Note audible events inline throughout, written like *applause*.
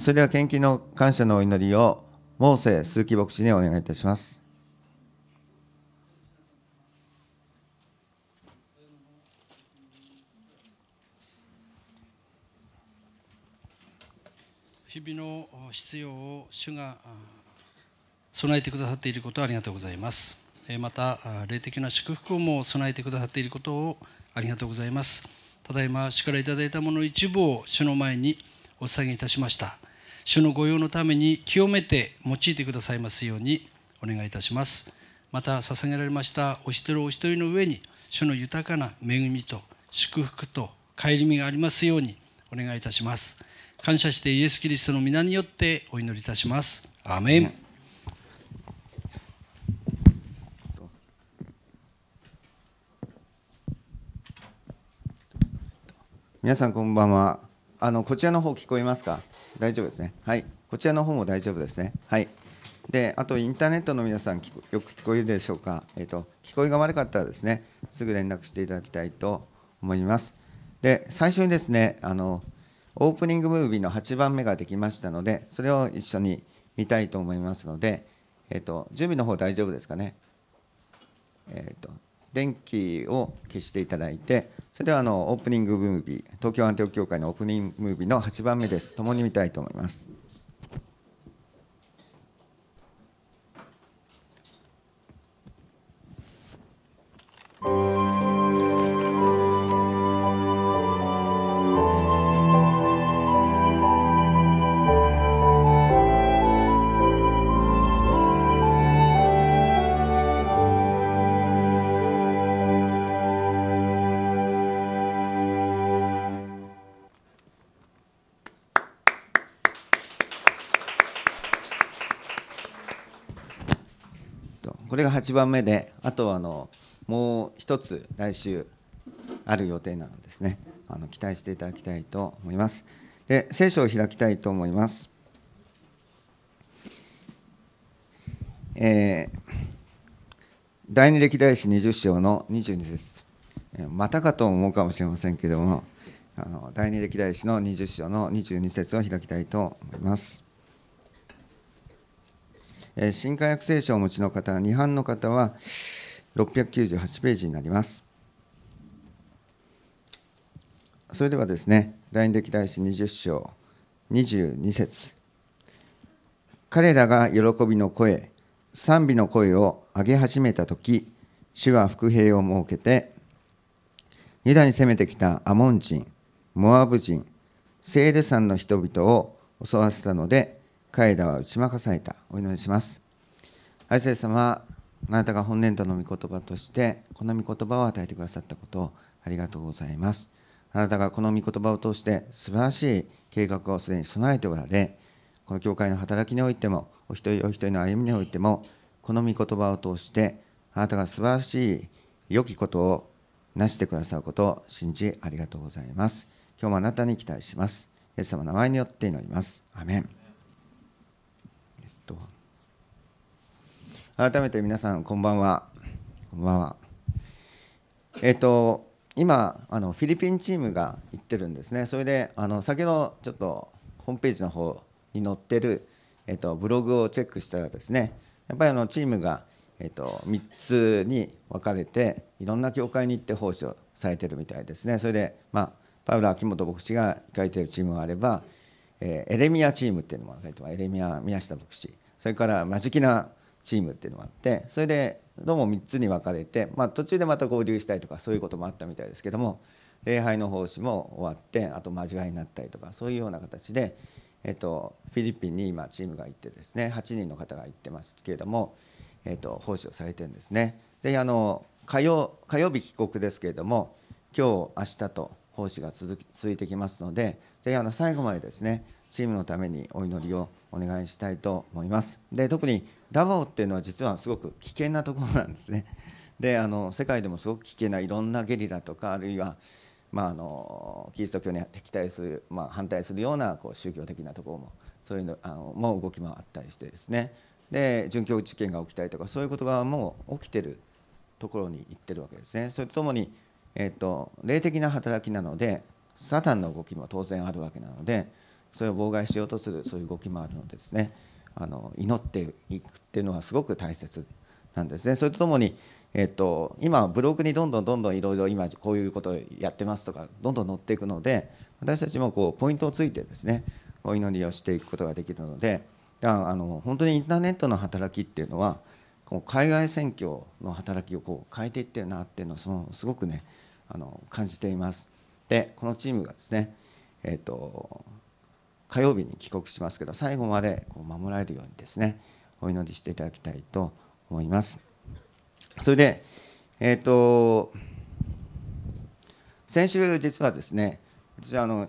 それでは献金の感謝のお祈りを、モーセ鈴木牧師にお願いいたします。日々の必要を主が備えてくださっていることをありがとうございます。また、霊的な祝福をも備えてくださっていることをありがとうございます。ただいま、主からいただいたもの一部を主の前にお捧げいたしました。主の御用のために清めて用いてくださいますようにお願いいたしますまた捧げられましたお一人お一人の上に主の豊かな恵みと祝福と顧みがありますようにお願いいたします感謝してイエス・キリストの皆によってお祈りいたしますアメン皆さんこんばんはあのこちらの方聞こえますか大丈夫ですね。はい。こちらの方も大丈夫ですね。はい。で、あとインターネットの皆さん、よく聞こえるでしょうか。えっ、ー、と、聞こえが悪かったらですね、すぐ連絡していただきたいと思います。で、最初にですね、あの、オープニングムービーの8番目ができましたので、それを一緒に見たいと思いますので、えっ、ー、と、準備の方大丈夫ですかね。えっ、ー、と、電気を消していただいてそれではあのオープニングムービー東京アンテオ協会のオープニングムービーの8番目です共に見たいと思います8番目であとはあのもう一つ来週ある予定なのですねあの期待していただきたいと思いますで聖書を開きたいと思います、えー、第二歴代史20章の22節またかと思うかもしれませんけれどもあの第二歴代史の20章の22節を開きたいと思います新科学聖書をお持ちの方、2版の方は698ページになります。それではですね、大歴代史20章22節彼らが喜びの声、賛美の声を上げ始めた時、主は伏兵を設けて、ユダに攻めてきたアモン人、モアブ人、セール山の人々を襲わせたので、彼らは打ち負かされたお祈りします愛す様あなたが本年度の御言葉としてこの御言葉を与えてくださったことをありがとうございますあなたがこの御言葉を通して素晴らしい計画をすでに備えておられこの教会の働きにおいてもお一人お一人の歩みにおいてもこの御言葉を通してあなたが素晴らしい良きことをなしてくださることを信じありがとうございます今日もあなたに期待しますイエス様の名前によって祈りますアメン改めて皆さんこんばんはこんばんはえっ、ー、と今あのフィリピンチームが行ってるんですねそれであの先ほどちょっとホームページの方に載ってる、えっ、ー、と、ブログをチェックしたらですねやっぱりあのチームが、えっ、ー、と、3つに分かれていろんな教会に行って奉仕をされてるみたいですねそれで、まあ、パウロ秋元牧師が書いてるチームがあれば、えエレミアチームっていうのも書いてエレミア宮下牧師それから「マジキナチームっていうのがあってそれでどうも3つに分かれて、まあ、途中でまた合流したりとかそういうこともあったみたいですけども礼拝の奉仕も終わってあと間違いになったりとかそういうような形で、えっと、フィリピンに今チームが行ってですね8人の方が行ってますけれども、えっと、奉仕をされてるんですね。ぜひあの火曜火曜日帰国ですけれども今日明日と奉仕が続き続いてきますのでぜひあの最後までですねチームのためにお祈りをお願いしたいと思います。で特にダバオっていうのは実はすごく危険なところなんですね。であの世界でもすごく危険ないろんなゲリラとかあるいは、まあ、あのキリスト教に敵対する、まあ、反対するようなこう宗教的なところもそういうのあのも動き回ったりしてですねで殉教事件が起きたりとかそういうことがもう起きてるところに行ってるわけですね。それとともに、えーと、と霊的な働きなのでサタンの動きも当然あるわけなので。それを妨害しようとするそういう動きもあるのでですねあの祈っていくっていうのはすごく大切なんですね。それとともにえっと、今ブログにどんどんどんどんいろいろ今こういうことやってますとかどんどん載っていくので私たちもこうポイントをついてですねお祈りをしていくことができるのであの本当にインターネットの働きっていうのは海外選挙の働きをこう変えていってるなっていうのをそのすごくねあの感じています。でこのチームがですね、えっと火曜日に帰国しますけど最後までこう守られるようにですねお祈りしていただきたいと思います。それで、えーと、先週実はですね私はあの、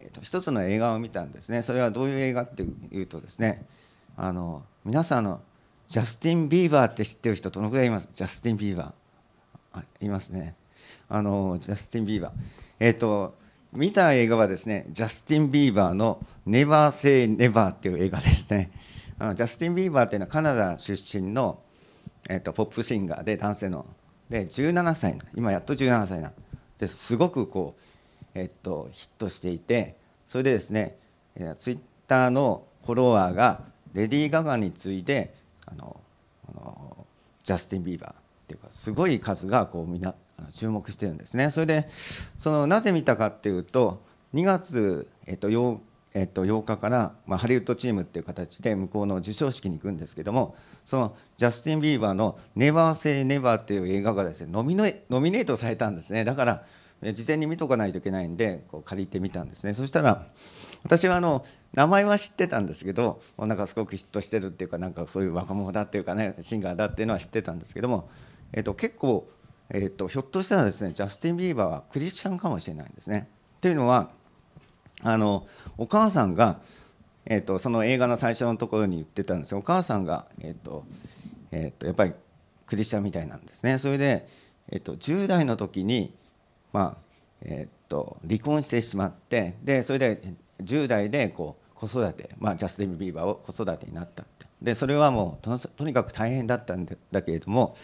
えーと、一つの映画を見たんですねそれはどういう映画っていうとですねあの皆さんのジャスティン・ビーバーって知ってる人どのくらいいますジャスティン・ビーバーいますねあのジャスティン・ビーバーえっ、ー、と見た映画はですねジャスティン・ビーバーの「ネバー・セイ・ネバー」っていう映画ですねあのジャスティン・ビーバーっていうのはカナダ出身の、えーと、ポップシンガーで男性ので17歳今やっと17歳なですごくこう、えっ、ー、と、ヒットしていてそれでですね、えー、ツイッターのフォロワーがレディー・ガガに次いであのジャスティン・ビーバーっていうかすごい数がこうみんな注目してるんですねそれでそのなぜ見たかっていうと2月、えっと 8, えっと、8日から、まあ、ハリウッドチームっていう形で向こうの授賞式に行くんですけどもそのジャスティン・ビーバーの「ネバー・セイ・ネバー」っていう映画がですねノミネートされたんですねだから事前に見とかないといけないんでこう借りてみたんですねそしたら私はあの名前は知ってたんですけどなんかすごくヒットしてるっていうかなんかそういう若者だっていうかねシンガーだっていうのは知ってたんですけども、えっと、結構えっと、ひょっとしたらですねジャスティン・ビーバーはクリスチャンかもしれないんですね。というのはあのお母さんが、えっと、その映画の最初のところに言ってたんですがお母さんが、えっとえっと、やっぱりクリスチャンみたいなんですね。それで、えっと10代の時に、まあえっと離婚してしまってでそれで10代でこう子育て、まあ、ジャスティン・ビーバーを子育てになったってでそれはもうとにかく大変だったんだけれども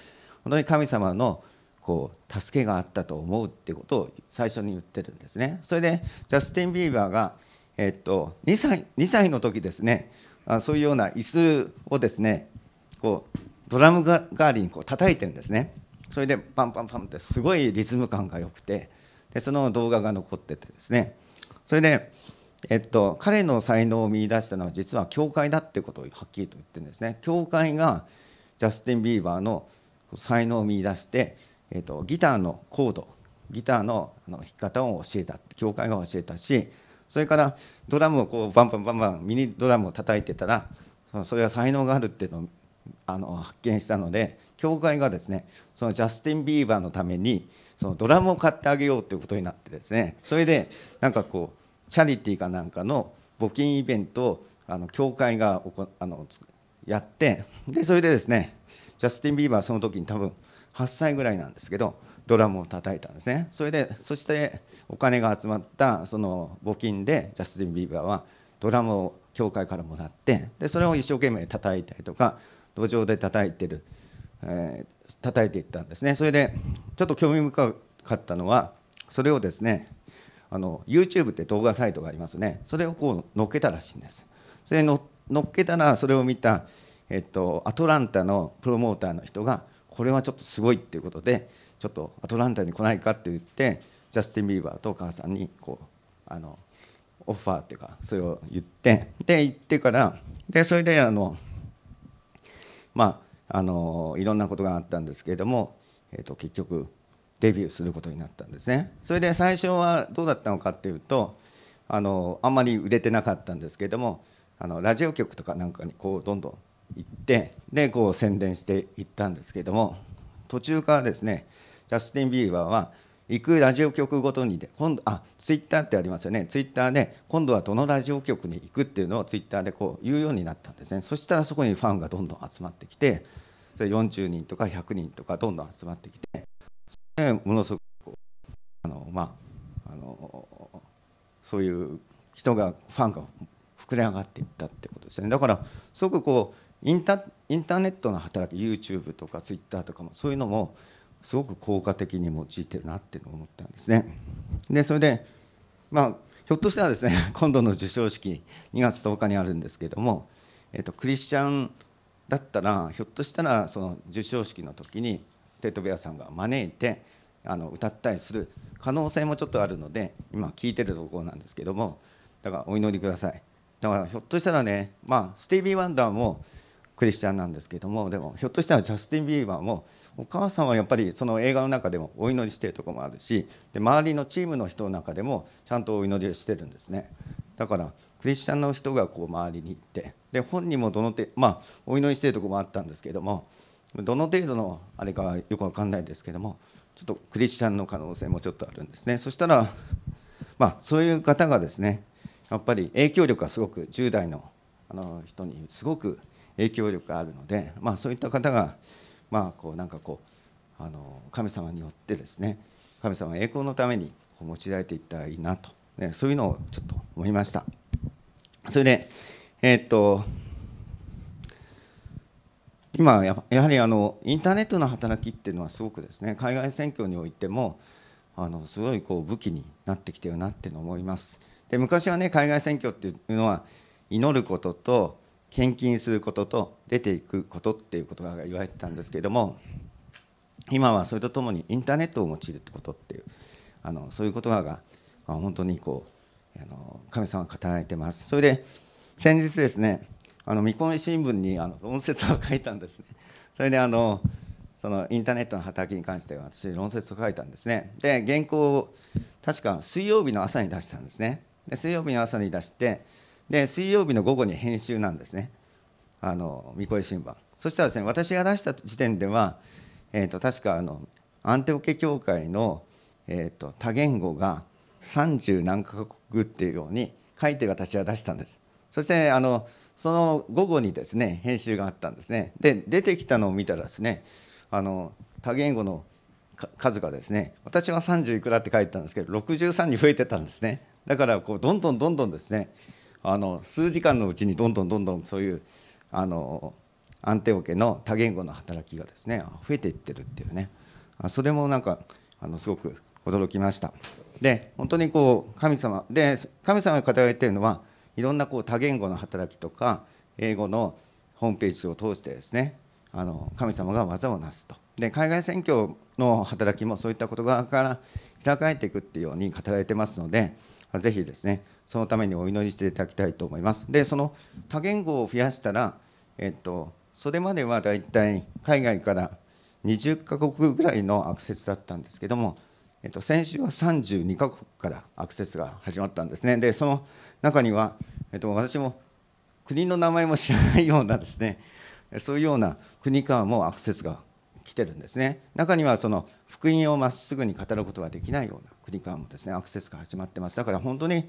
本当に神様のこう助けがあったと思うってことを最初に言ってるんですね。それでジャスティン・ビーバーが、えっと、2, 歳2歳の時ですねあそういうような椅子をですねこうドラム代わりにこう叩いてるんですね。それでパンパンパンってすごいリズム感が良くてでその動画が残っててですねそれで、えっと、彼の才能を見いだしたのは実は教会だってことをはっきりと言ってるんですね。教会がジャスティン・ビーバーの才能を見出してえーと、ギターのコードギターの弾き方を教えた教会が教えたしそれからドラムをこうバンバンバンバンミニドラムを叩いてたらそれは才能があるっていうのをあの発見したので教会がですねそのジャスティン・ビーバーのためにそのドラムを買ってあげようということになってですねそれでなんかこうチャリティーかなんかの募金イベントをあの教会がおこあのやってでそれでですねジャスティン・ビーバーその時に多分8歳ぐらいなんですけどドラムを叩いたんですねそれでそしてお金が集まったその募金でジャスティン・ビーバーはドラムを教会からもらってでそれを一生懸命叩いたりとか路上で叩いてる、えー、叩いていったんですねそれでちょっと興味深かったのはそれをですねあの YouTube って動画サイトがありますねそれをこう載っけたらしいんですそれの乗っけたらそれを見た、えっと、アトランタのプロモーターの人がこれはちょっとすごいっていうことでちょっとアトランタに来ないかって言ってジャスティン・ビーバーとお母さんにこうあのオファーっていうかそれを言ってで行ってからでそれであのまああのいろんなことがあったんですけれども、えー、と結局デビューすることになったんですねそれで最初はどうだったのかっていうとあのあんまり売れてなかったんですけれどもあのラジオ局とかなんかにこうどんどん行ってでこう宣伝していったんですけども途中からですねジャスティン・ビーバーは行くラジオ局ごとにで今度あツイッターってありますよねツイッターで今度はどのラジオ局に行くっていうのをツイッターでこう言うようになったんですねそしたらそこにファンがどんどん集まってきてそれ40人とか100人とかどんどん集まってきてものすごくあのまああのそういう人がファンが膨れ上がっていったってことですねだからすごくこうインタインターネットの働き YouTube とか Twitter とかもそういうのもすごく効果的に用いてるなって思ったんですね。でそれで、まあ、ひょっとしたらですね *laughs* 今度の授賞式2月10日にあるんですけども、えっと、クリスチャンだったらひょっとしたらその授賞式の時にテトベアさんが招いてあの歌ったりする可能性もちょっとあるので今聞いてるところなんですけどもだからお祈りくださいだからひょっとしたらねまあスティービー・ワンダーも「クリスチャンなんですけどもでもひょっとしたらジャスティン・ビーバーもお母さんはやっぱりその映画の中でもお祈りしてるとこもあるしで周りのチームの人の中でもちゃんとお祈りをしてるんですねだからクリスチャンの人がこう周りに行ってで本人もどの程度まあお祈りしてるとこもあったんですけどもどの程度のあれかはよく分かんないですけどもちょっとクリスチャンの可能性もちょっとあるんですねそしたらまあそういう方がですねやっぱり影響力がすごく10代のあの人にすごく影響力があるので、まあ、そういった方が、まあ、こうなんかこうあの神様によってですね神様栄光のために持いられていったらいいなと、ね、そういうのをちょっと思いました。それで、えー、っと今ややはりあのインターネットの働きっていうのはすごくですね海外選挙においてもあのすごいこう武器になってきてるなっていうのを思います。で昔はね海外選挙っていうのは祈ることと献金することと出ていくことっていうことが言われてたんですけれども今はそれとともにインターネットを用いるってことっていうあのそういう言葉が本当にこうあの神様が語られてますそれで先日ですねあの見込み新聞にあの論説を書いたんですねそれであのそのインターネットの働きに関しては私論説を書いたんですねで原稿を確か水曜日の朝に出したんですねで水曜日の朝に出してで水曜日の午後に編集なんですねあの御声新聞そしたらですね私が出した時点では、えーと、確かあのアンテオケ教会の、えーと、と多言語が30何カ国っていうように書いて私は出したんですそしてあのその午後にですね編集があったんですねで出てきたのを見たらですねあの多言語の数がですね私は30いくらって書いてたんですけど63に増えてたんですねだからこうどんどんどんどんですねあの数時間のうちにどんどんどんどんそういうあのアンテオ家の多言語の働きがですね増えていってるっていうねそれもなんかあのすごく驚きましたで本当にこう神様で神様が語られてるのはいろんなこう多言語の働きとか英語のホームページを通してですねあの神様が技をなすとで海外選挙の働きもそういったことから開かれていくっていうように語られてますのでぜひですねそのためにお祈りしていただきたいと思います。でその多言語を増やしたら、えっと、それまではだいたい海外から20カ国ぐらいのアクセスだったんですけども、えっと、先週は32カ国からアクセスが始まったんですね。でその中には、えっと、私も国の名前も知らないようなですねそういうような国からもアクセスが来てるんですね中にはその福音をまっすぐに語ることができないようなプリもですねアクセスが始まってますだから本当に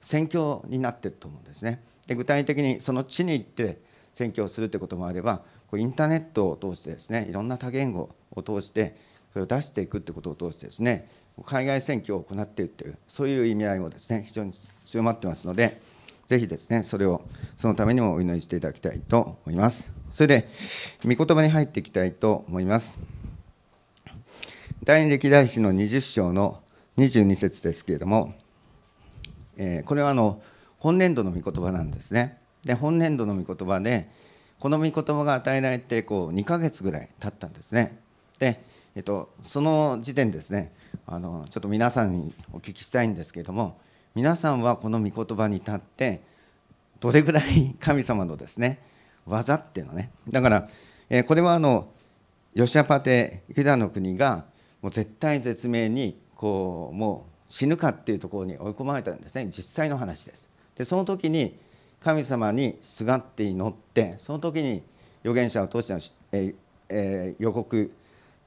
選挙になってると思うんですねで具体的にその地に行って選挙をするということもあればこうインターネットを通してですねいろんな多言語を通してそれを出していくということを通してですね海外選挙を行っているというそういう意味合いもですね非常に強まってますのでぜひですねそれをそのためにもお祈りしていただきたいと思いますそれで御言葉に入っていきたいと思います第二歴代史の20章の22節ですけれども、えー、これはあの本年度の御言葉なんですね。で本年度の御言葉でこの御言葉が与えられてこう2ヶ月ぐらい経ったんですね。で、えっと、その時点ですねあのちょっと皆さんにお聞きしたいんですけれども皆さんはこの御言葉に立ってどれぐらい神様のですね技っていうのねだから、えー、これはあのヨシャパテユダの国がもう絶対絶命にこうもう死ぬかっていうところに追い込まれたんですね実際の話です。でその時に神様にすがって祈ってその時に預言者を通しての、ええー、予告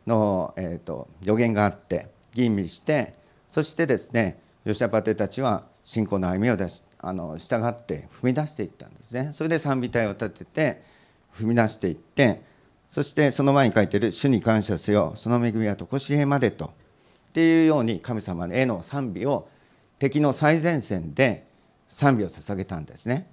の、えーと、予言があって吟味してそしてですねヨシャパテたちは信仰の歩みを出しあの従って踏み出していったんですねそれで賛美隊を立てて踏み出していってそしてその前に書いてる「主に感謝せよその恵みはとこしえまで」とっていうように神様への賛美を敵の最前線で賛美を捧げたんですね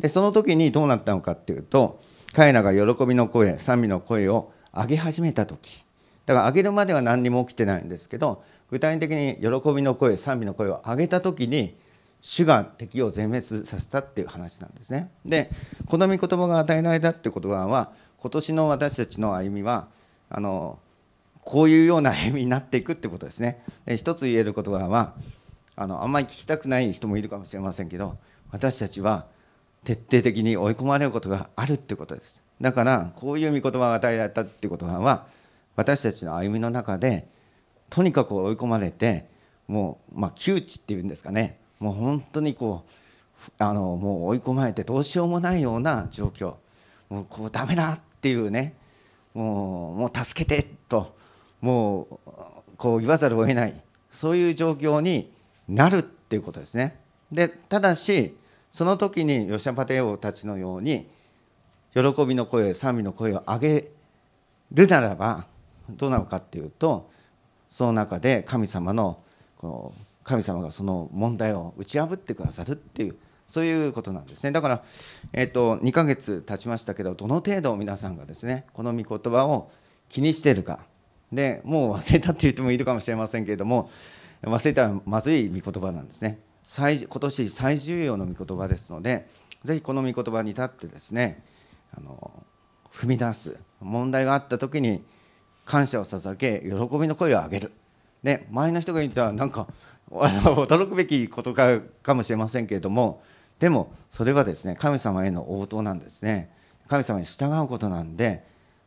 でその時にどうなったのかっていうとカエナが喜びの声賛美の声を上げ始めた時だから上げるまでは何にも起きてないんですけど具体的に喜びの声賛美の声を上げた時に主が敵を全滅させたっていう話なんですね。でこの御言葉が与えられたって言葉は今年の私たちの歩みはあのこういうような意味になっていくってことですね。で一つ言えることはあのあんまり聞きたくない人もいるかもしれませんけど私たちは徹底的に追い込まれることがあるってことです。だからこういう御言葉が与えられたってことは私たちの歩みの中でとにかく追い込まれてもう、まあ、窮地っていうんですかねもう本当にこうあのもう追い込まれてどうしようもないような状況もうこうダメだっていうねもうもう助けてともうこう言わざるを得ないそういう状況になるっていうことですね。でただしその時にヨシャパテ王たちのように喜びの声賛美の声を上げるならばどうなのかっていうとその中で神様のこの神様がその問題を打ち破ってくださるっていうそういうことなんですねだから、えーと、2ヶ月経ちましたけどどの程度皆さんがですねこの御言葉を気にしてるかでもう忘れたって言ってもいるかもしれませんけれども忘れたらまずい御言葉なんですね最今年最重要の御言葉ですのでぜひこの御言葉に立ってですねあの踏み出す問題があった時に感謝を捧げ喜びの声を上げるで周りの人が言ったらなんか驚くべきことかかもしれませんけれどもでもそれはですね神様への応答なんですね神様に従うことなんで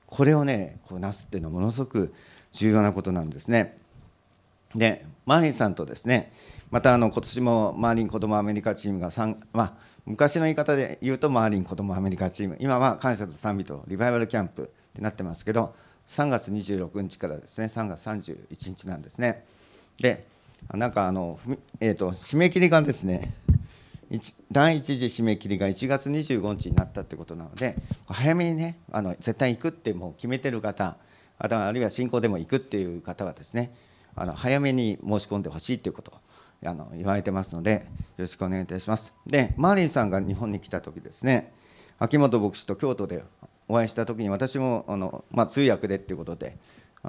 これをねこうなすっていうのはものすごく重要なことなんですね。でマーリンさんとですねまたあの今年もマーリン子どもアメリカチームがまあ、昔の言い方で言うとマーリン子どもアメリカチーム今は感謝と賛美とリバイバルキャンプってなってますけど3月26日からですね3月31日なんですねでなんかあの、えーと、と締め切りがですね第1次締め切りが1月25日になったってことなので早めにねあの絶対行くってもう決めてる方ああるいは信仰でも行くっていう方はですねあの早めに申し込んでほしいということをあの言われてますのでよろしくお願いいたします。でマーリンさんが日本に来た時ですね秋元牧師と京都でお会いした時に私もあの、まあ、通訳でっていうことで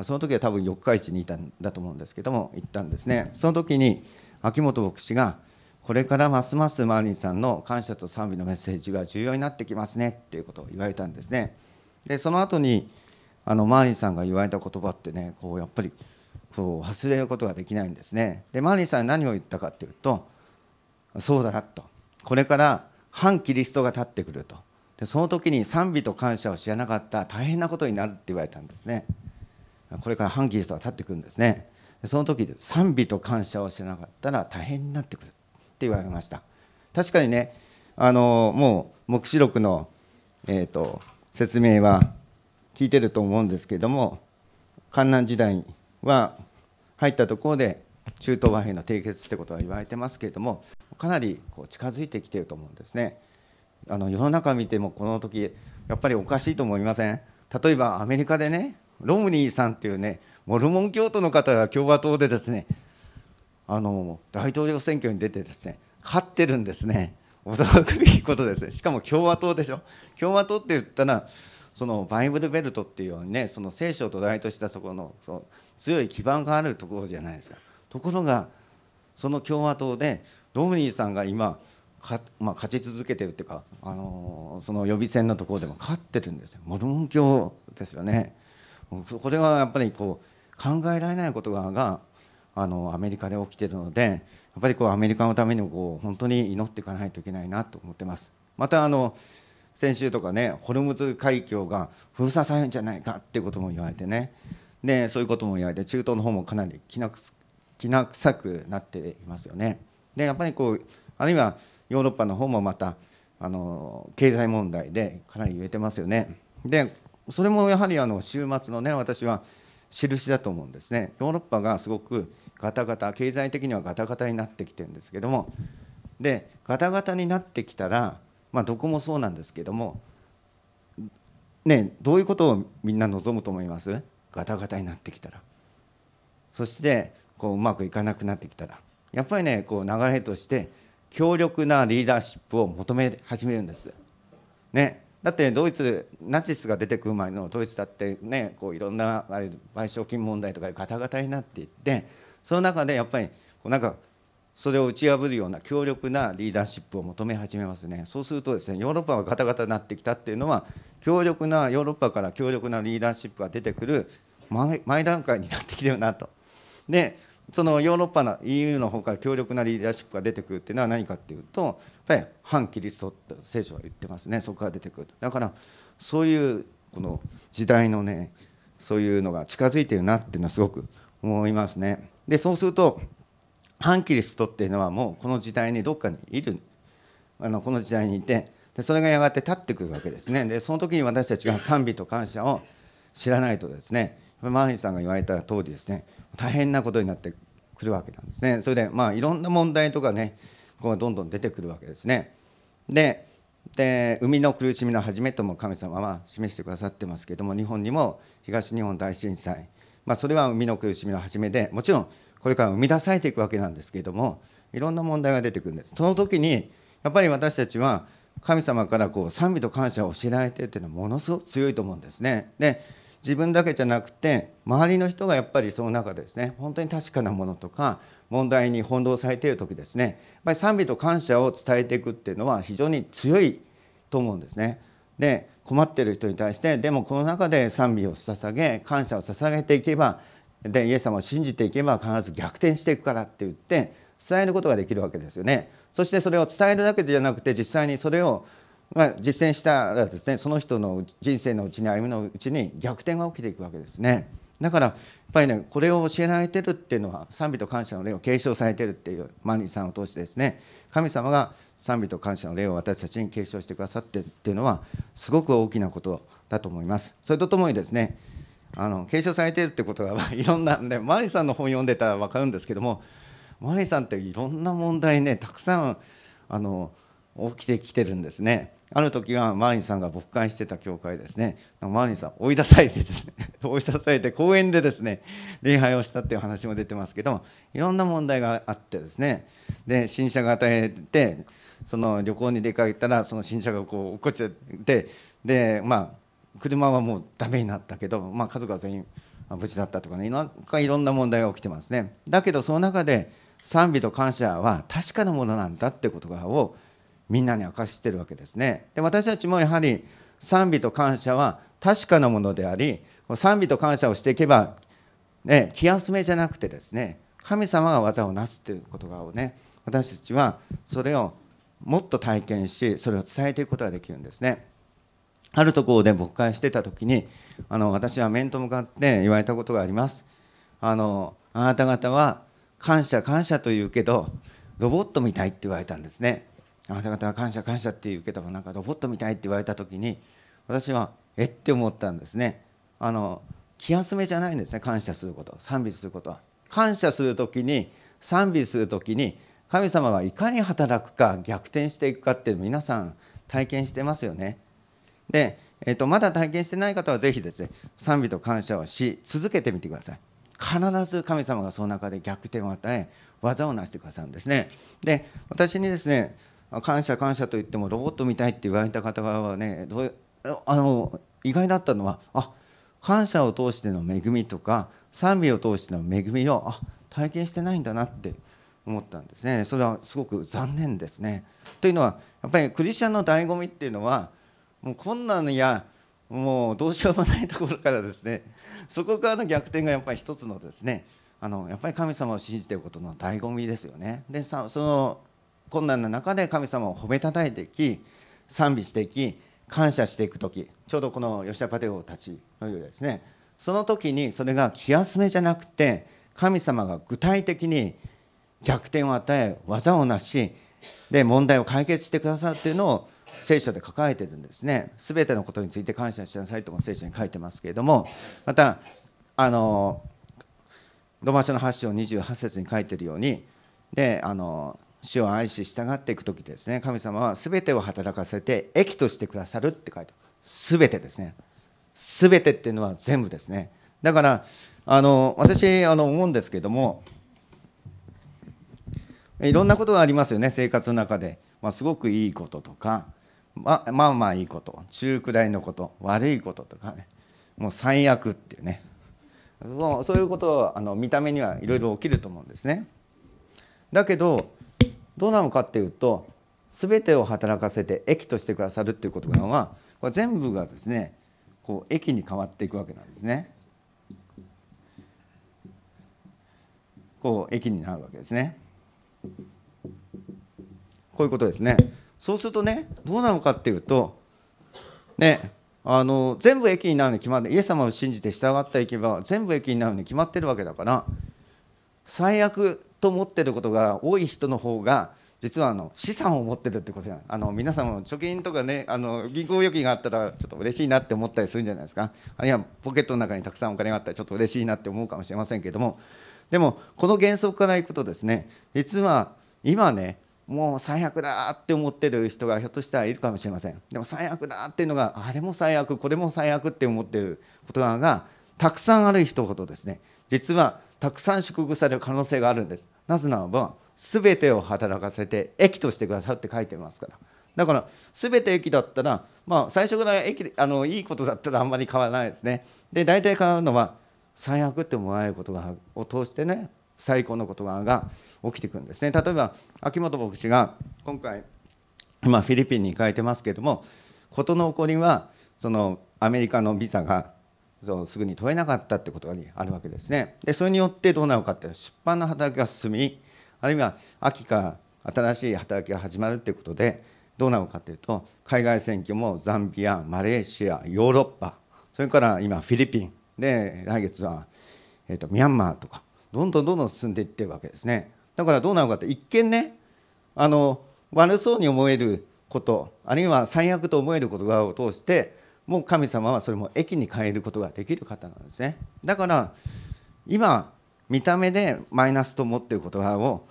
その時は多分四日市にいたんだと思うんですけども行ったんですねその時に秋元牧師がこれからますますマーリンさんの感謝と賛美のメッセージが重要になってきますねっていうことを言われたんですねでその後にあのマーリーさんが言われた言葉ってねこうやっぱりこう忘れることができないんですねでマーリーさんは何を言ったかっていうとそうだなとこれから反キリストが立ってくるとでその時に賛美と感謝を知らなかった大変なことになるって言われたんですねこれから反キリストが立ってくるんですねでその時賛美と感謝を知らなかったら大変になってくるって言われました確かにねあのもう黙示録の、えーと説明は聞いてると思うんですけれども関南時代は入ったところで中東和平の締結ってことは言われてますけれどもかなりこう近づいてきてると思うんですね。あの世の中見てもこの時やっぱりおかしいと思いません例えばアメリカでねロムニーさんっていうねモルモン教徒の方が共和党でですねあの大統領選挙に出てですね勝ってるんですね驚くべきことですねしかも共和党でしょ共和党って言ったらそのバイブルベルトっていうようにねその聖書を土台としたそこのその強い基盤があるところじゃないですかところがその共和党でロムニーさんが今か、まあ、勝ち続けてるっていうか、あのー、その予備選のところでも勝ってるんですよモルモン教ですよね。これはやっぱりこう考えられないことがあのアメリカで起きてるのでやっぱりこうアメリカのためにこう本当に祈っていかないといけないなと思ってます。またあの先週とかねホルムズ海峡が封鎖されるんじゃないかっていうことも言われてねでそういうことも言われて中東の方もかなりきな臭くなっていますよね。でやっぱりこうあるいはヨーロッパの方もまたあの経済問題でかなり揺れてますよね。でそれもやはりあの週末のね私は印だと思うんですね。ヨーロッパがすごくガタガタ経済的にはガタガタになってきてるんですけどもでガタガタになってきたらまあ、どこもそうなんですけども、ね、どういうことをみんな望むと思いますガタガタになってきたらそしてこううまくいかなくなってきたらやっぱりねこう流れとして強力なリーダーシップを求め始めるんです。ね、だってドイツナチスが出てくる前のドイツだってねこういろんな賠償金問題とかガタガタになっていってその中でやっぱりこうなんかそれを打ち破るような強力なリーダーシップを求め始めますねそうするとですねヨーロッパがガタガタになってきたっていうのは強力なヨーロッパから強力なリーダーシップが出てくる前段階になってきてるなと。でそのヨーロッパの EU の方から強力なリーダーシップが出てくるっていうのは何かっていうとやっぱり反キリストと聖書は言ってますねそこから出てくるだからそういうこの時代のねそういうのが近づいてるなっていうのはすごく思いますねでそうすると反キリストっていうのはもうこの時代にどっかにいるあのこの時代にいてでそれがやがて立ってくるわけですねでその時に私たちが賛美と感謝を知らないとですねマーリンさんが言われた通りですね大変なことになってくるわけなんですねそれでまあいろんな問題とかねこうどんどん出てくるわけですねでで海の苦しみの始めとも神様は示してくださってますけども日本にも東日本大震災、まあ、それは海の苦しみの始めでもちろんこれから生み出されていくわけなんですけれどもいろんな問題が出てくるんですその時にやっぱり私たちは神様からこう賛美と感謝を知られてっていうのはものすごく強いと思うんですね。で自分だけじゃなくて周りの人がやっぱりその中でですね本当に確かなものとか問題に翻弄されている時ですねやっぱり賛美と感謝を伝えていくっていうのは非常に強いと思うんですね。で困ってる人に対してでもこの中で賛美を捧げ感謝を捧げていけばでイエス様を信じていけば必ず逆転していくからって言って伝えることができるわけですよね。そしてそれを伝えるだけじゃなくて実際にそれをまあ、実践したらですねその人の人生のうちに歩みのうちに逆転が起きていくわけですねだからやっぱりねこれを教えられてるっていうのは賛美と感謝の礼を継承されてるっていうマニーさんを通してですね神様が賛美と感謝の霊を私たちに継承してくださってるっていうのはすごく大きなことだと思いますそれとともにですねあの継承されてるってことがいろんなんでマリさんの本読んでたら分かるんですけどもマリさんっていろんな問題ねたくさんあの起きてきてるんですね。ある時はマリンさんが牧会してた教会ですね、マリンさん追い出されてですね、*laughs* 追い出されて公園でですね、礼拝をしたっていう話も出てますけども、いろんな問題があってですね、で、新車が与えて、その旅行に出かけたら、その新車がこう落っこちて、で、まあ、車はもうダメになったけど、まあ、家族は全員無事だったとかねなんかいろんな問題が起きてますねだけどその中で賛美と感謝は確かなものなんだってことをみんなに明かしてるわけですねで私たちもやはり賛美と感謝は確かなものであり賛美と感謝をしていけば、ね、気休めじゃなくてですね神様が技をなすということをね私たちはそれをもっと体験しそれを伝えていくことができるんですね。あるところで牧会してた時にあの私は面と向かって言われたことがあります。あのあなた方は感謝感謝と言うけどロボットみたいって言われたんですね。あなた方は感謝感謝って言うけどなんかロボットみたいって言われた時に私はえって思ったんですね。あの気休めじゃないんですね感謝すること賛美することは。感謝する時に賛美する時に神様がいかに働くか逆転していくかって皆さん体験してますよね。で、えーと、まだ体験してない方はぜひですね賛美と感謝をし続けてみてください必ず神様がその中で逆転を与え技を成してくださるんですねで私にですね感謝感謝と言ってもロボットみたいって言われた方はねどうあの意外だったのはあ感謝を通しての恵みとか賛美を通しての恵みをあ体験してないんだなって思ったんですねそれはすごく残念ですねというのはやっぱりクリスチャンの醍醐味っていうのはもうこんなのやもうどうしようもないところからですねそこからの逆転がやっぱり一つのですねあのやっぱり神様を信じていることの醍醐味ですよね。でさその困難な中で神様を褒めたたえていき賛美していき感謝していく時ちょうどこの吉田パテオたちのようですねその時にそれが気休めじゃなくて神様が具体的に逆転を与え技を成しで問題を解決してくださるっていうのを聖書で書かれてるんですね。すべてのことについて感謝しなさいとも聖書に書いてますけれども、また、あのロマ書の8章28節に書いてるように、であの主を愛し従っていく時ですね神様は全てを働かせて益としてくださるって書いて全てですね全てっていうのは全部ですねだからあの私あの思うんですけどもいろんなことがありますよね生活の中で、まあ、すごくいいこととかままあまあいいこと中くらいのこと悪いこととかねもう最悪っていうねもうそういうことあの見た目にはいろいろ起きると思うんですね。だけどどうなのかっていうと全てを働かせて益としてくださるっていうことなのはこれ全部がですねこう益に変わっていくわけなんですね。こう益になるわけですね。こういうことですね。そうするとねどうなのかっていうとねあの全部駅になるに決まってイエス様を信じて従っていけば全部駅になるに決まってるわけだから最悪と思ってることが多い人の方が実はあの資産を持ってるってことじゃないあの皆さんも貯金とかねあの銀行預金があったらちょっと嬉しいなって思ったりするんじゃないですかあるいはポケットの中にたくさんお金があったらちょっと嬉しいなって思うかもしれませんけれどもでもこの原則からいくとですね実は今ねもう最悪だって思ってる人がひょっとしたらいるかもしれませんでも最悪だっていうのがあれも最悪これも最悪って思ってる言葉がたくさんある人ほどですね実はたくさん祝福される可能性があるんですなぜならば全てを働かせて益としてくださって書いてますからだから全て益だったらまあ最初から益あのいいことだったらあんまり変わらないですねで大体変わるのは最悪って思われることを通してね最高のことが起きてくんですね例えば秋元牧師が今回、今フィリピンに行かれてますけれども事の起こりはそのアメリカのビザがそうすぐに取れなかったってことがあるわけですねでそれによってどうなるかって出版の働きが進みあるいは秋から新しい働きが始まるっていうことでどうなるかというと海外選挙もザンビアマレーシアヨーロッパそれから今フィリピンで来月は、えーとミャンマーとかどんどんどんどん進んでいってるわけですね。だからどうなのかって一見ねあの悪そうに思えることあるいは最悪と思える言葉を通してもう神様はそれも益に変えることができる方なんですねだから今見た目でマイナスと思っている言葉を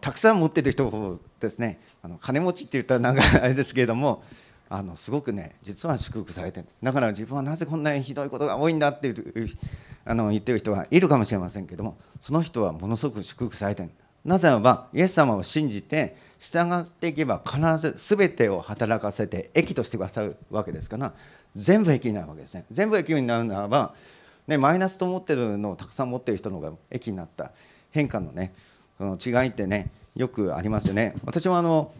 たくさん持っている人をですねあの金持ちって言ったらなんかあれですけれどもあのすごくね実は祝福されてるんですだから自分はなぜこんなにひどいことが多いんだっていうあの言ってる人がいるかもしれませんけどもその人はものすごく祝福されてるなぜならばイエス様を信じて従っていけば必ず全てを働かせて益としてくださるわけですから全部益になるわけですね全部益になるならば、ね、マイナスと思ってるのをたくさん持ってる人の方が益になった変化のねこの違いってねよくありますよね私もあの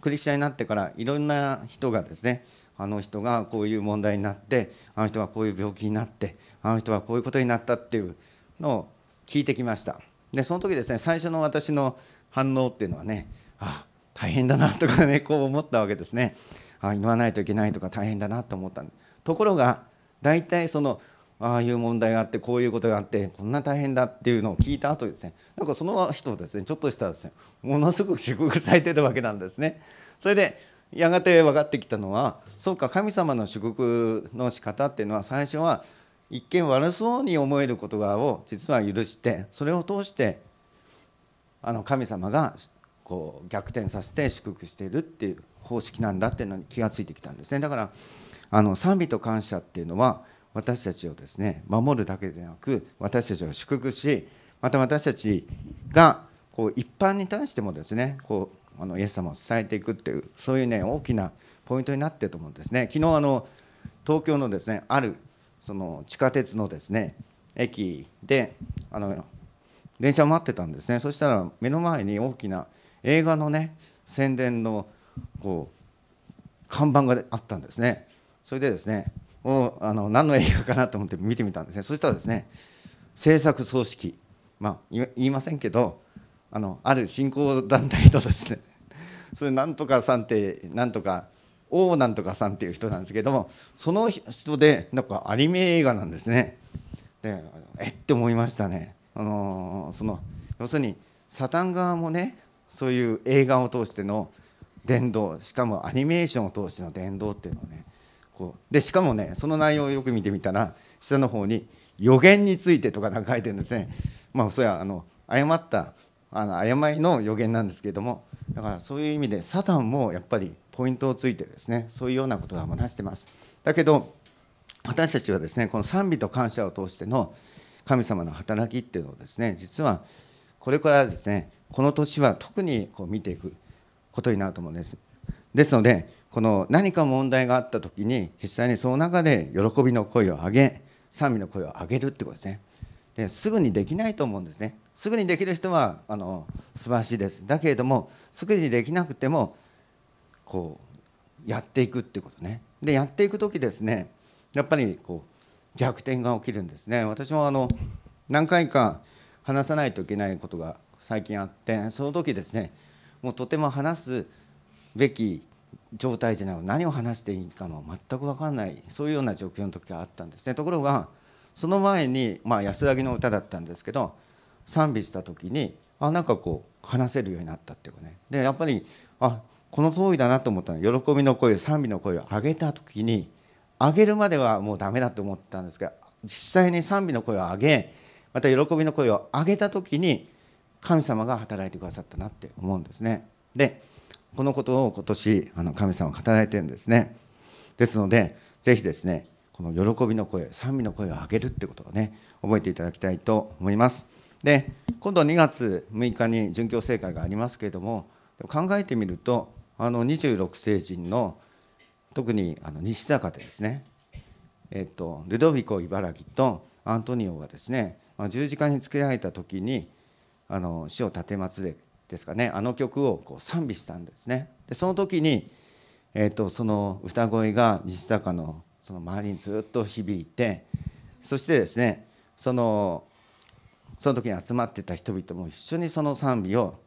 クリスチャンになってからいろんな人がですねあの人がこういう問題になってあの人がこういう病気になってあの人がこういうことになったっていうのを聞いてきました。でその時ですね最初の私の反応っていうのはねあ大変だなとかねこう思ったわけですねあ言わないといけないとか大変だなと思ったところが大体そのああいう問題があってこういうことがあってこんな大変だっていうのを聞いた後ですねなんかその人ですねちょっとしたらですねものすごく祝福されてたわけなんですね。それでやがて分かってきたのはそうか神様の祝福の仕方っていうのは最初は一見悪そうに思えることを実は許してそれを通してあの神様がこう逆転させて祝福しているっていう方式なんだってのに気がついてきたんですねだからあの賛美と感謝っていうのは私たちをですね守るだけでなく私たちを祝福しまた私たちがこう一般に対してもですねこうあのイエス様を伝えていくっていうそういうね大きなポイントになってると思うんですね昨日あの東京のですねあるその地下鉄のですね駅であの電車を待ってたんですねそしたら目の前に大きな映画のね宣伝のこう看板があったんですねそれでですねおあの何の映画かなと思って見てみたんですねそしたらですね制作葬式まあ言いませんけどあのある信仰団体のですねそれなんとかさんってなんとか王なんとかさんっていう人なんですけどもその人でなんかアニメ映画なんですねでえって思いましたねあのー、その要するにサタン側もねそういう映画を通しての伝道しかもアニメーションを通しての伝道っていうのをねこうでしかもねその内容をよく見てみたら下の方に「予言について」とかなんか書いてるんですねまあそれはあの誤ったあの誤りの予言なんですけれどもだからそういう意味でサタンもやっぱりポイントをついてですねそういうようなことは話してます。だけど私たちはですねこの賛美と感謝を通しての神様の働きっていうのをですね実はこれからですねこの年は特にこう見ていくことになると思うんです。ですのでこの何か問題があった時に実際にその中で喜びの声を上げ賛美の声を上げるってことですね。ですぐにできないと思うんですね。すぐにできる人はあの素晴らしいです。だけれどもすぐにできなくてもこうやっていくってことねでやっていく時ですねやっぱりこう逆転が起きるんですね私もあの何回か話さないといけないことが最近あってその時ですねもうとても話すべき状態じゃない何を話していいかも全く分かんないそういうような状況の時があったんですねところがその前に、まあ、安らぎの歌だったんですけど賛美した時にあなんかこう話せるようになったっていうかねでやっぱりあこの通りだなと思ったの喜びの声賛美の声を上げた時に上げるまではもうダメだと思ったんですが実際に賛美の声を上げまた喜びの声を上げた時に神様が働いてくださったなって思うんですね。でこのことを今年あの神様は働いてるんですね。ですので是非ですねこの喜びの声賛美の声を上げるってことをね覚えていただきたいと思います。で今度2月6日に殉教聖会がありますけれども考えてみるとあの26世人の特にあの西坂でですね、えっと、ルドヴィコ茨城とアントニオがですね十字架につけられた時にあの死を立つでですかねあの曲をこう賛美したんですね。でその時に、えっと、その歌声が西坂のその周りにずっと響いてそしてですねそのその時に集まってた人々も一緒にその賛美を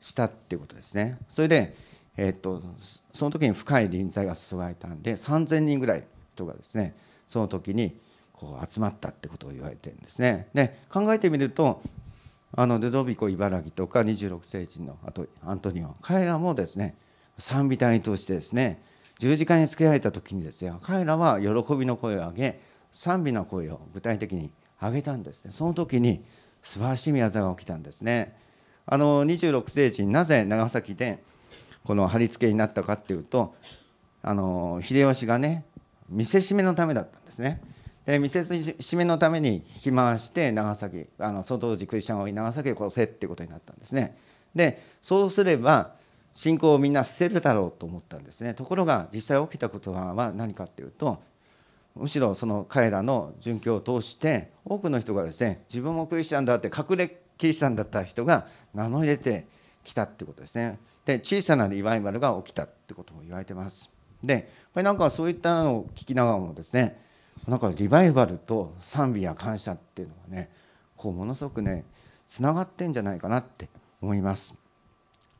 したっていうことですね。それでえっと、その時に深い臨在が注がれたんで3,000人ぐらい人がですねその時にこう集まったってことを言われてるんですね。で考えてみるとあのデドビコ茨城とか26世紀のあとアントニオ彼らもですね賛美隊に通してですね十字架につけられた時にですよ彼らは喜びの声を上げ賛美の声を具体的に上げたんですねその時に素晴らしい宮沢が起きたんですねあの26世紀なぜ長崎でこの貼り付けになったかっていうとあの秀吉がね見せしめのためだったんですね。で見せしめのために引き回して長崎あの外の当時クリスチャンが多い長崎を殺せってことになったんですね。でそうすれば信仰をみんな捨てるだろうと思ったんですねところが実際起きたことは何かっていうとむしろその彼らの殉教を通して多くの人がですね自分もクリスチャンだって隠れキリシタンだった人が名乗り出て来たってことですね。で小さなリバイバルが起きたってことも言われてます。でこれなんかそういったのを聞きながらもですねなんかリバイバルと賛美や感謝っていうのはねこうものすごくねつながってんじゃないかなって思います。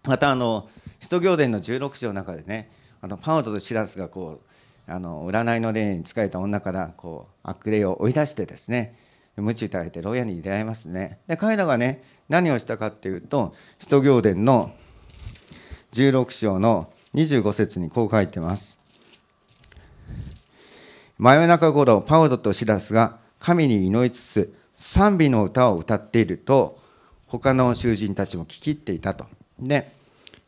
またあの「使徒行伝」の16章の中でねあのパウロとシラスがこうあの占いの霊に仕えた女からこう悪霊を追い出してですね鞭打たれて牢屋に出会いますねで彼らがね何をしたかっていうと使徒行伝の16章の25節にこう書いてます真夜中頃パウロとシラスが神に祈りつつ賛美の歌を歌っていると他の囚人たちも聞き入っていたとで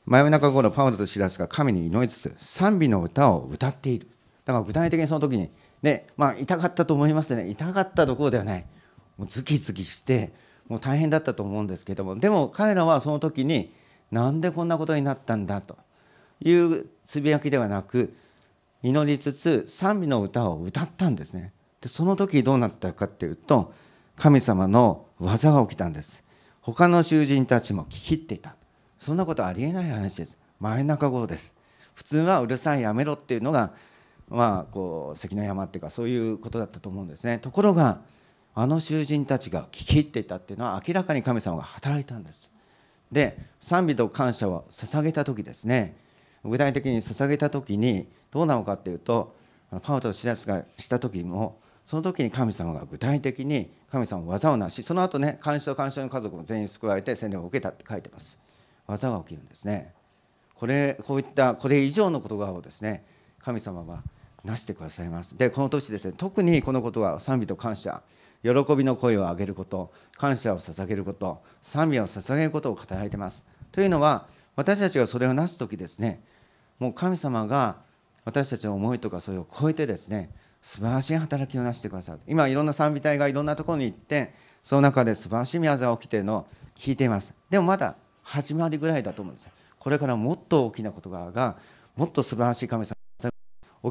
真夜中頃パウロとシラスが神に祈りつつ賛美の歌を歌っているだから具体的にその時にねまあ痛かったと思いますね痛かったところではないもうズキズキしてもう大変だったと思うんですけどもでも彼らはその時になんでこんなことになったんだというつぶやきではなく祈りつつ賛美の歌を歌ったんですねでその時どうなったかっていうと神様の技が起きたんです他の囚人たちも聞き入っていたそんなことありえない話です真中頃です普通はうるさいやめろっていうのがまあこう関の山っていうかそういうことだったと思うんですねところがあの囚人たちが聞き入っていたっていうのは明らかに神様が働いたんです。で賛美と感謝を捧げた時ですね具体的に捧げた時にどうなのかっていうとパウトシラスがした時もその時に神様が具体的に神様技をなしその後ね監視と監視の家族も全員救われて洗礼を受けたって書いてます技が起きるんですねこれこういったこれ以上の言葉をですね神様はなしてくださいますでこの年ですね特にこのことは賛美と感謝喜びの声を上げること感謝を捧げること賛美を捧げることをらいていますというのは私たちがそれをなす時ですねもう神様が私たちの思いとかそれを超えてですね素晴らしい働きをなしてくださる今いろんな賛美隊がいろんなところに行ってその中で素晴らしい宮沢が起きているのを聞いていますでもまだ始まりぐらいだと思うんですよ。これからもっと大きな言葉がもっと素晴らしい神様が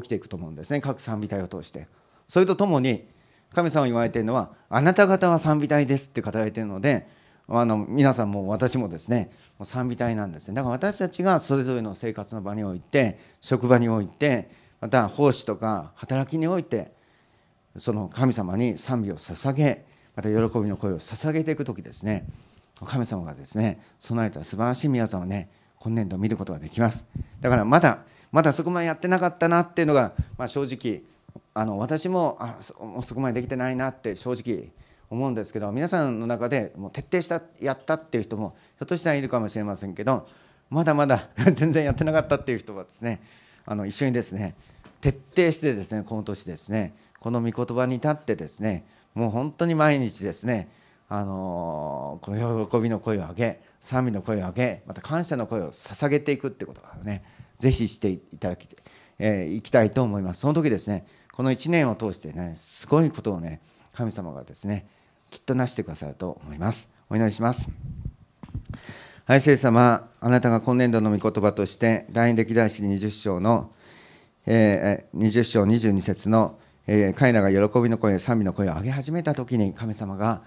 起きていくと思うんですね各賛美隊を通してそれとともに神様言われているのはあなた方は賛美隊ですって語られてるのであの皆さんも私もですね賛美隊なんですねだから私たちがそれぞれの生活の場において職場においてまた奉仕とか働きにおいてその神様に賛美を捧げまた喜びの声を捧げていく時ですね神様がですね備えた素晴らしい皆さんをね今年度見ることができますだからまだまだそこまでやってなかったなっていうのが、まあ、正直あの私もあそそこまでできてないなって正直思うんですけど皆さんの中でもう徹底したやったっていう人もひょっとしたらいるかもしれませんけどまだまだ *laughs* 全然やってなかったっていう人はですねあの一緒にですね徹底してですねこの年ですねこの御言葉に立ってですねもう本当に毎日ですねあのこの喜びの声を上げ賛美の声を上げまた感謝の声を捧げていくってことはねぜひしていただき、えー、いきたいと思います。その時ですねこの1年を通してねすごいことをね神様がですねきっとなしてくださると思いますお祈りしますはい聖様あなたが今年度の御言葉として第2歴代史20章の、えー、20章22節の「えー、カイが喜びの声賛美の声を上げ始めた時に神様が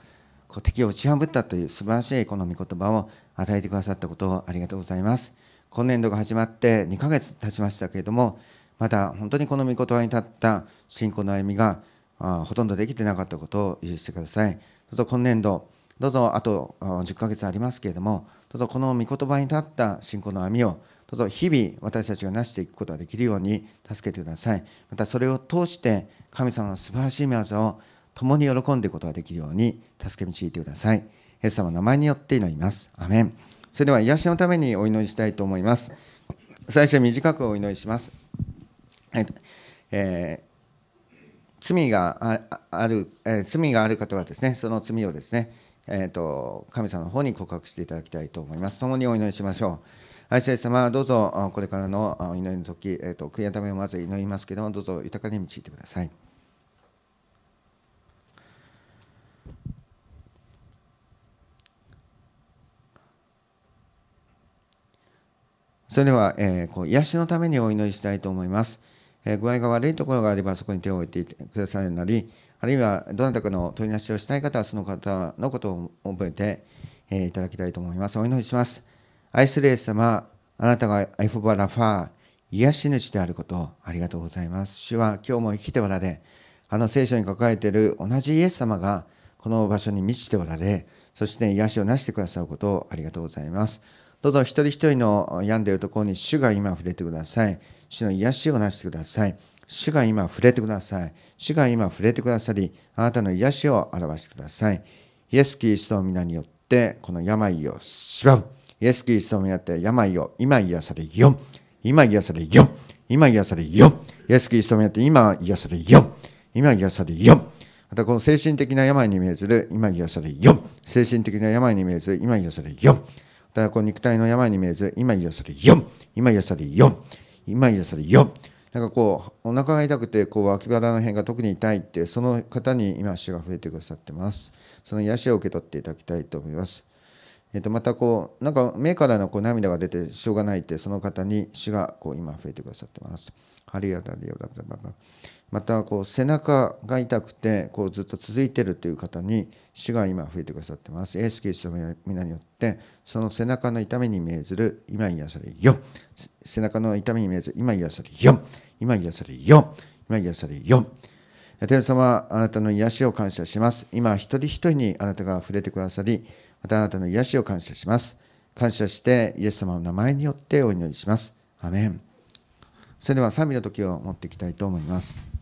こう敵を打ち破ったという素晴らしいこの御言葉を与えてくださったことをありがとうございます今年度が始まって2ヶ月経ちましたけれどもまた本当にこの御言葉に立った信仰の歩みがあほとんどできてなかったことを許してください。どうぞ今年度、どうぞあと10ヶ月ありますけれども、どうぞこの御言葉に立った信仰の歩みを、どうぞ日々私たちが成していくことができるように助けてください。またそれを通して神様の素晴らしい御業を共に喜んでいくことができるように助け導いてください。イエス様の名前によって祈ります。アメン。それでは癒しのためにお祈りしたいと思います。最初短くお祈りします。えー、罪がある、えー、罪がある方はですね、その罪をですね、えーと、神様の方に告白していただきたいと思います。共にお祈りしましょう。愛す様、どうぞこれからのお祈りの時、えーと、悔いためをまず祈りますけども、どうぞ豊かに導いてください。それでは、えー、こう癒しのためにお祈りしたいと思います。え具合が悪いところがあればそこに手を置いてくださるなり、あるいはどなたかの取りなしをしたい方はその方のことを覚えて、えいただきたいと思います。お祈りします。愛するイエス様、あなたがエフォバラファー、癒し主であることありがとうございます。主は今日も生きておられ、あの聖書に書かれている同じイエス様がこの場所に満ちておられ、そして癒しをなしてくださることをありがとうございます。どうぞ一人一人の病んでいるところに主が今触れてください。主の癒しをなしてください。主が今触れてください。主が今触れてくださり、あなたの癒しを表してください。イエス・キリストの皆によって、この病を縛ん。イエス・キリストによって病を今癒されよ。今癒されよ。今癒されよ。イエス・キリストによって今癒されよ。今癒されよ。またこの精神的な病に命ずる今癒されよ。精神的な病に命ずる今癒されよ。またこの肉体の病に命ずる今癒されよ。今癒されよ。今言うそれ4。なんかこうお腹が痛くてこう脇腹の辺が特に痛いってその方に今足が増えてくださってますその癒しを受け取っていただきたいと思いますえっとまたこうなんか目からのこう涙が出てしょうがないってその方に死がこう今増えてくださってます。ハリアダリダバババ。またこう背中が痛くてこうずっと続いてるという方に死が今増えてくださってます。エース・キリストの皆によってその背中の痛みに命ずる今癒されよ背中の痛みに命ずる今癒されよ今癒されよ今癒されよ天様あなたの癒しを感謝します。今一人一人にあなたが触れてくださりまたあなたの癒しを感謝します。感謝してイエス様の名前によってお祈りします。アメンそれでは賛美の時を持っていきたいと思います。